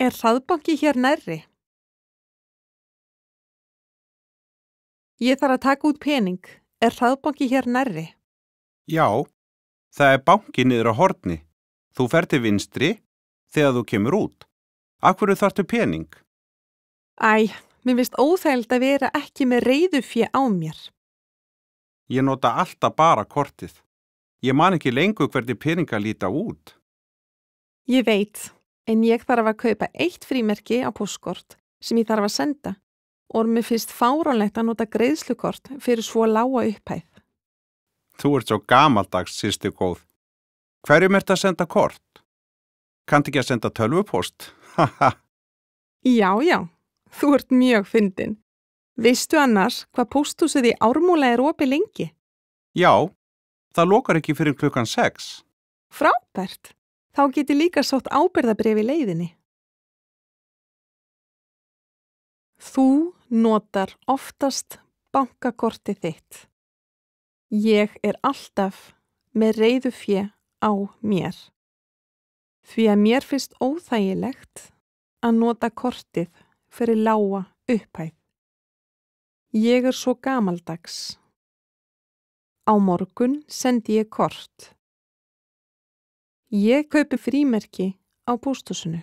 Er hraðbanki hér nærri? Ég þarf að taka út pening. Er hraðbanki hér nærri? Já, það er banki niður á horni. Þú fer til vinstri þegar þú kemur út. Akkur þartu pening? Æ, mér finnst óþægild að vera ekki með reyðu fyrir á mér. Ég nota alltaf bara kortið. Ég man ekki lengur hverdi peninga líta út. Ég veit en ég þarf að kaupa eitt frímerki á postkort sem ég þarf að senda og er mér fyrst fáránlegt að nota greiðslukort fyrir svo lága upphæð. Þú ert svo gamaldags, sýstu góð. Hverjum ert að senda kort? Kant ekki að senda tölvupost? Haha! já, já, þú ert mjög fyndin. Veistu annars hvað postúsið í ármúla er opið lengi? Já, það lokar ekki fyrir klukkan 6. Frábært! Þá geti líka sótt ábyrðabref í leiðinni. Þú notar oftast bankakorti þitt. Ég er alltaf með reyðu fjö á mér. Því að mér finnst óþægilegt að nota kortið fyrir lága upphæð. Ég er svo gamaldags. Á morgun sendi ég kort. Ég kaupi frímerki á bústúsinu.